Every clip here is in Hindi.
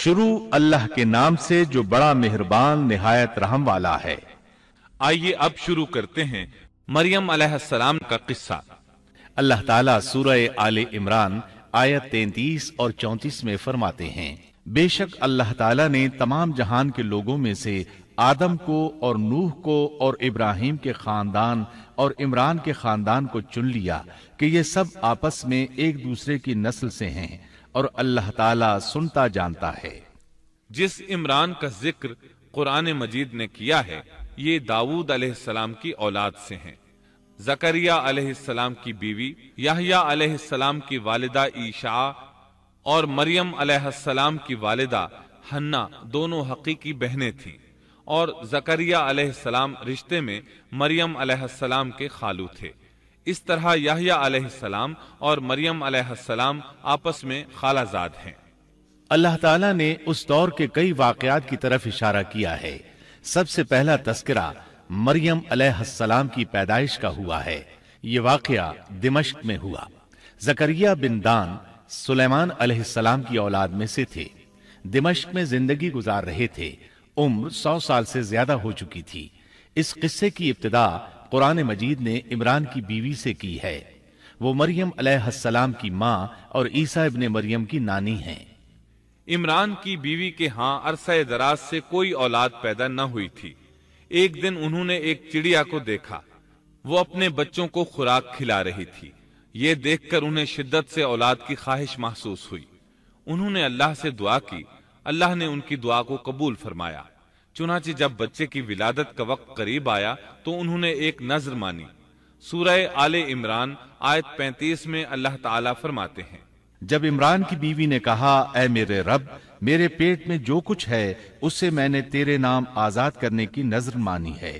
शुरू अल्लाह के नाम से जो बड़ा मेहरबान निहायत रहम वाला है आइए अब शुरू करते हैं मरियम अलैहिस्सलाम का किस्सा अल्लाह ताला सूरह आले इमरान आयत तैतीस और चौतीस में फरमाते हैं बेशक अल्लाह ताला ने तमाम जहान के लोगों में से आदम को और नूह को और इब्राहिम के खानदान और इमरान के खानदान को चुन लिया कि ये सब आपस में एक दूसरे की नस्ल से हैं और अल्लाह ताला सुनता जानता है जिस इमरान का जिक्र कुरान मजीद ने किया है ये दाऊद अलैहिस्सलाम की औलाद से हैं जकरिया अलैहिस्सलाम की बीवी याहिया अलैहिस्सलाम की वालिदा ईशा और मरियम अलैहिस्सलाम की वालिदा हन्ना दोनों हकीकी बहनें थीं और जकरिया अलैहिस्सलाम रिश्ते में मरियम अलैहिस्सलाम के खालू थे इस तरह याहिया और मरियम सलाम आपस में खालाजाद हैं अल्लाह ताला ने उस दौर के कई वाकयात की तरफ इशारा किया है सबसे पहला तस्करा मरियम सलाम की पैदाइश का हुआ है ये वाकया दिमश्क में हुआ जकरिया बिन दान सुलेमान सलाम की औलाद में से थे दिमश्क में जिंदगी गुजार रहे थे उम्र सौ साल से ज्यादा हो चुकी थी इस किस्से की इब्तदा कुरान मजीद ने इमरान की बीवी से की है वो मरियम अलैहिस्सलाम की माँ और ईसा इबन मरियम की नानी हैं इमरान की बीवी के हाँ अरसा दराज से कोई औलाद पैदा न हुई थी एक दिन उन्होंने एक चिड़िया को देखा वो अपने बच्चों को खुराक खिला रही थी ये देखकर उन्हें शिद्दत से औलाद की ख्वाहिश महसूस हुई उन्होंने अल्लाह से दुआ की अल्लाह ने उनकी दुआ को कबूल फरमाया चुनाची जब बच्चे की विलादत का वक्त करीब आया तो उन्होंने एक नजर मानी सूरह आले इमरान आयत 35 में अल्लाह ताला फरमाते हैं जब इमरान की बीवी ने कहा ए मेरे रब मेरे पेट में जो कुछ है उससे मैंने तेरे नाम आजाद करने की नजर मानी है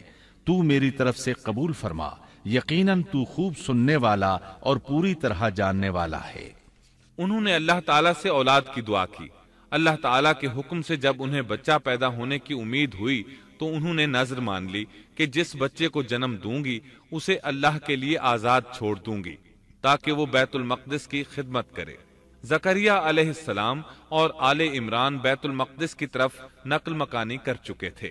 तू मेरी तरफ से कबूल फरमा यकीनन तू खूब सुनने वाला और पूरी तरह जानने वाला है उन्होंने अल्लाह ताला से औलाद की दुआ की अल्लाह ताला के हुक्म से जब उन्हें बच्चा पैदा होने की उम्मीद हुई तो उन्होंने नजर मान ली कि जिस बच्चे को जन्म दूंगी उसे अल्लाह के लिए आज़ाद छोड़ दूंगी ताकि वो बैतुल मकदस की खिदमत करे जकरिया अलैहिस्सलाम और आले इमरान बैतुल मकदस की तरफ नकल मकानी कर चुके थे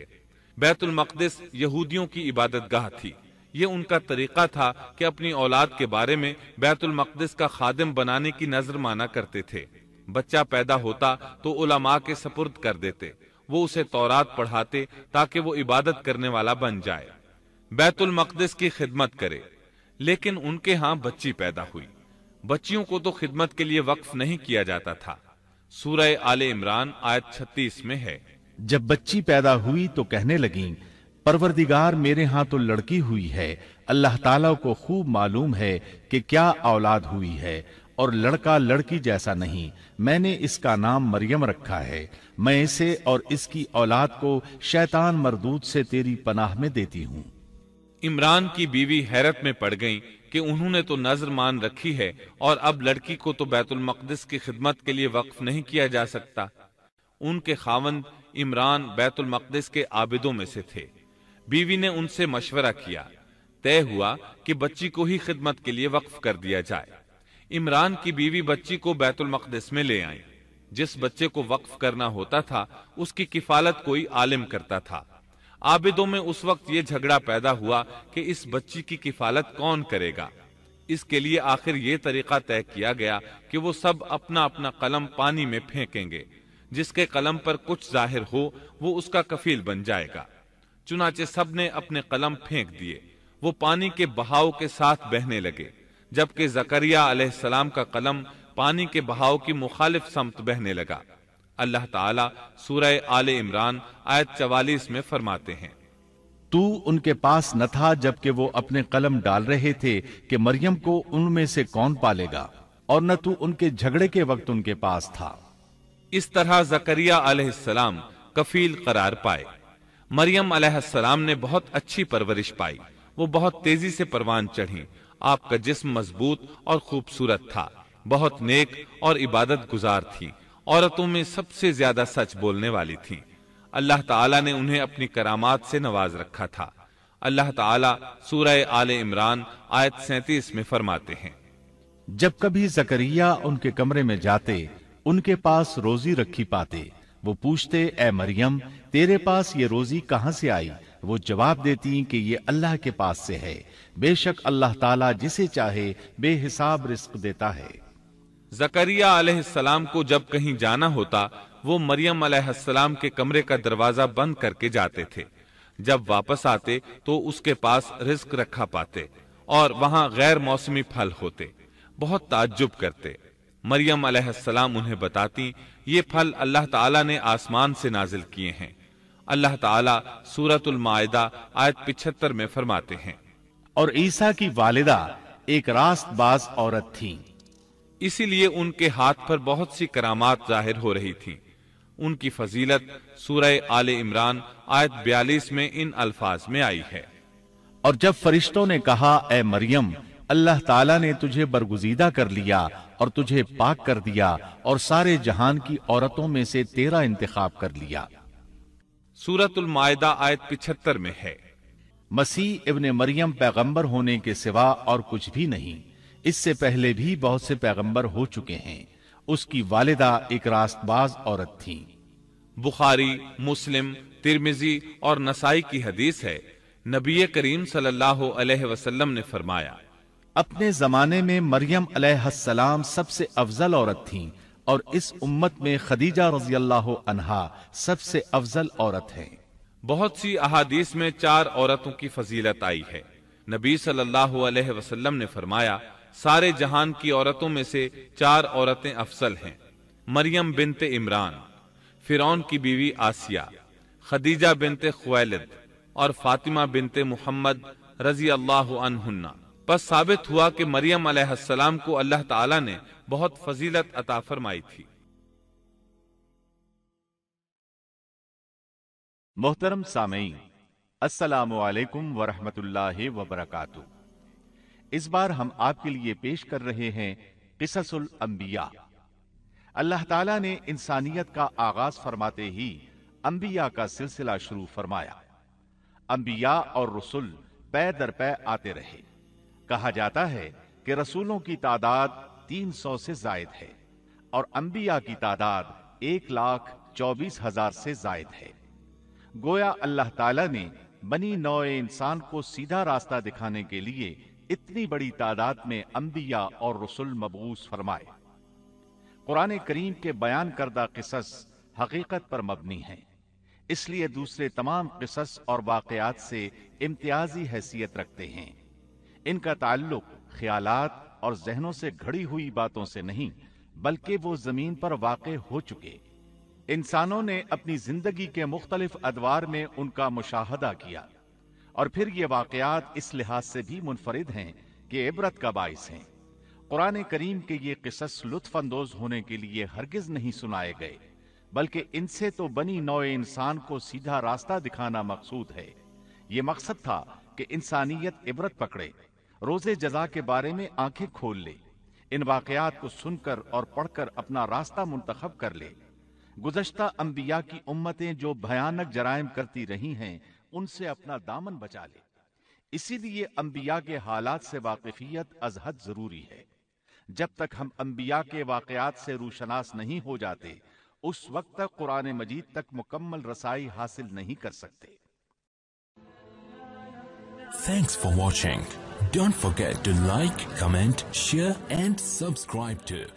बैतुल मकदस यहूदियों की इबादत गाह थी ये उनका तरीका था कि अपनी औलाद के बारे में बैतुल मकदस का खादिम बनाने की नजर माना करते थे बच्चा पैदा होता तो उलमा के सपुर्द कर देते वो उसे तौरात पढ़ाते ताकि वो इबादत करने वाला बन जाए बैतुल मकदस की खिदमत करे लेकिन उनके यहाँ बच्ची पैदा हुई बच्चियों को तो खिदमत के लिए वक्फ नहीं किया जाता था सूरह आले इमरान आयत छत्तीस में है जब बच्ची पैदा हुई तो कहने लगी परवरदिगार मेरे यहाँ तो लड़की हुई है अल्लाह ताला को खूब मालूम है कि क्या औलाद हुई है और लड़का लड़की जैसा नहीं मैंने इसका नाम मरियम रखा है मैं इसे और इसकी औलाद को शैतान मरदूत से तेरी पनाह में देती हूँ इमरान की बीवी हैरत में पड़ गई कि उन्होंने तो नजर मान रखी है और अब लड़की को तो बैतुल मकदस की खिदमत के लिए वक्फ नहीं किया जा सकता उनके खावंद इमरान बैतुल मकदस के आबिदों में से थे बीवी ने उनसे मशवरा किया तय हुआ कि बच्ची को ही खिदमत के लिए वक्फ कर दिया जाए इमरान की बीवी बच्ची को बैतुल मकदस में ले आई जिस बच्चे को वक्फ करना होता था उसकी किफालत कोई आलिम करता था आबिदों में उस वक्त यह झगड़ा पैदा हुआ कि इस बच्ची की किफालत कौन करेगा इसके लिए आखिर ये तरीका तय किया गया कि वो सब अपना अपना कलम पानी में फेंकेंगे जिसके कलम पर कुछ जाहिर हो वो उसका कफील बन जाएगा चुनाचे सब ने अपने कलम फेंक दिए वो पानी के बहाव के साथ बहने लगे जबकि जकरिया का कलम पानी के बहाव की मुखालिफ समत बहने लगा अल्लाह ताला आल इमरान आयत चवालीस में फरमाते हैं तू उनके पास न था जबकि वो अपने कलम डाल रहे थे कि मरियम को उनमें से कौन पालेगा और न तू उनके झगड़े के वक्त उनके पास था इस तरह जकरिया कफील करार पाए मरियम अलैहिस्सलाम ने बहुत अच्छी परवरिश पाई वो बहुत तेजी से परवान चढ़ी आपका जिस्म मजबूत और खूबसूरत था बहुत नेक और इबादत गुजार थी औरतों में सबसे ज्यादा सच बोलने वाली थी अल्लाह ताला ने उन्हें अपनी करामात से नवाज रखा था अल्लाह ताला सूरह आल इमरान आयत सैतीस में फरमाते हैं जब कभी जकरिया उनके कमरे में जाते उनके पास रोजी रखी पाते वो पूछते ए मरियम तेरे पास ये रोजी कहाँ से आई वो जवाब देती कि ये अल्लाह के पास से है बेशक अल्लाह ताला जिसे चाहे बेहिसाब रिस्क देता है जकरिया अलैहिस्सलाम को जब कहीं जाना होता वो मरियम अलैहिस्सलाम के कमरे का दरवाजा बंद करके जाते थे जब वापस आते तो उसके पास रिस्क रखा पाते और वहां गैर मौसमी फल होते बहुत ताज्जुब करते मरियम अलैहिस्सलाम उन्हें बताती ये फल अल्लाह ताला ने आसमान से नाजिल किए हैं अल्लाह ताला सूरतुल मायदा आयत पिछहत्तर में फरमाते हैं और ईसा की वालिदा एक रास्तबाज औरत थी इसीलिए उनके हाथ पर बहुत सी करामात जाहिर हो रही थी उनकी फजीलत सूरह आल इमरान आयत 42 में इन अल्फाज में आई है और जब फरिश्तों ने कहा ए मरियम अल्लाह ताला ने तुझे बरगुजीदा कर लिया और तुझे पाक कर दिया और सारे जहान की औरतों में से तेरा इंतखाब कर लिया सूरतुल आयत पिछहत्तर में है मसीह इबन मरियम पैगंबर होने के सिवा और कुछ भी नहीं इससे पहले भी बहुत से पैगंबर हो चुके हैं उसकी वालिदा एक रास्तबाज औरत थी बुखारी मुस्लिम तिरमिजी और नसाई की हदीस है नबी करीम सल्लल्लाहु अलैहि वसल्लम ने फरमाया अपने जमाने में मरियम अलैहिस्सलाम सबसे अफजल औरत थीं और इस उम्मत में खदीजा रजी अल्लाह अनहा सबसे अफजल औरत है बहुत सी अहादीस में चार औरतों की फजीलत आई है नबी सल्लल्लाहु अलैहि वसल्लम ने फरमाया सारे जहान की औरतों में से चार औरतें अफसल हैं मरियम बिनते इमरान फिरौन की बीवी आसिया खदीजा बिनते खुवैलद और फातिमा बिनते मोहम्मद रजी अल्लाह अनहुन्ना बस साबित हुआ कि मरियम अलैहिस्सलाम को अल्लाह ताला ने बहुत फजीलत अता फरमाई थी मोहतरम सामयी असलकम वरहमतुल्लाह वबरकू इस बार हम आपके लिए पेश कर रहे हैं किससुल अंबिया अल्लाह ताला ने इंसानियत का आगाज फरमाते ही अंबिया का सिलसिला शुरू फरमाया अंबिया और रसुल पै दर पै आते रहे कहा जाता है कि रसूलों की तादाद तीन सौ से जायद है और अंबिया की तादाद एक लाख चौबीस हजार से जायद है गोया अल्लाह तला ने बनी नौ इंसान को सीधा रास्ता दिखाने के लिए इतनी बड़ी तादाद में अंबिया और रसुल मबूस फरमाए कुरान करीम के बयान करदा किसस हकीकत पर मबनी है इसलिए दूसरे तमाम किसस और वाकयात से इम्तियाजी हैसियत रखते हैं इनका ताल्लुक ख्यालात और जहनों से घड़ी हुई बातों से नहीं बल्कि वो जमीन पर वाक़ हो चुके इंसानों ने अपनी जिंदगी के मुख्तलिफ अदवार में उनका मुशाहदा किया और फिर ये वाकयात इस लिहाज से भी मुनफरद हैं कि इबरत का बायस हैं कुरान करीम के ये किस्स लुत्फानंदोज होने के लिए हरगिज नहीं सुनाए गए बल्कि इनसे तो बनी नौ इंसान को सीधा रास्ता दिखाना मकसूद है ये मकसद था कि इंसानियत इबरत पकड़े रोजे जजा के बारे में आंखें खोल ले इन वाकयात को सुनकर और पढ़कर अपना रास्ता मुंतखब कर ले गुजश्ता अंबिया की उम्मतें जो भयानक जरायम करती रही हैं उनसे अपना दामन बचा ले इसीलिए अंबिया के हालात से वाकफियत अजहद जरूरी है जब तक हम अंबिया के वाकयात से रूशनास नहीं हो जाते उस वक्त तक कुरान मजीद तक मुकम्मल रसाई हासिल नहीं कर सकते Thanks for watching. Don't forget to like, comment, share and subscribe to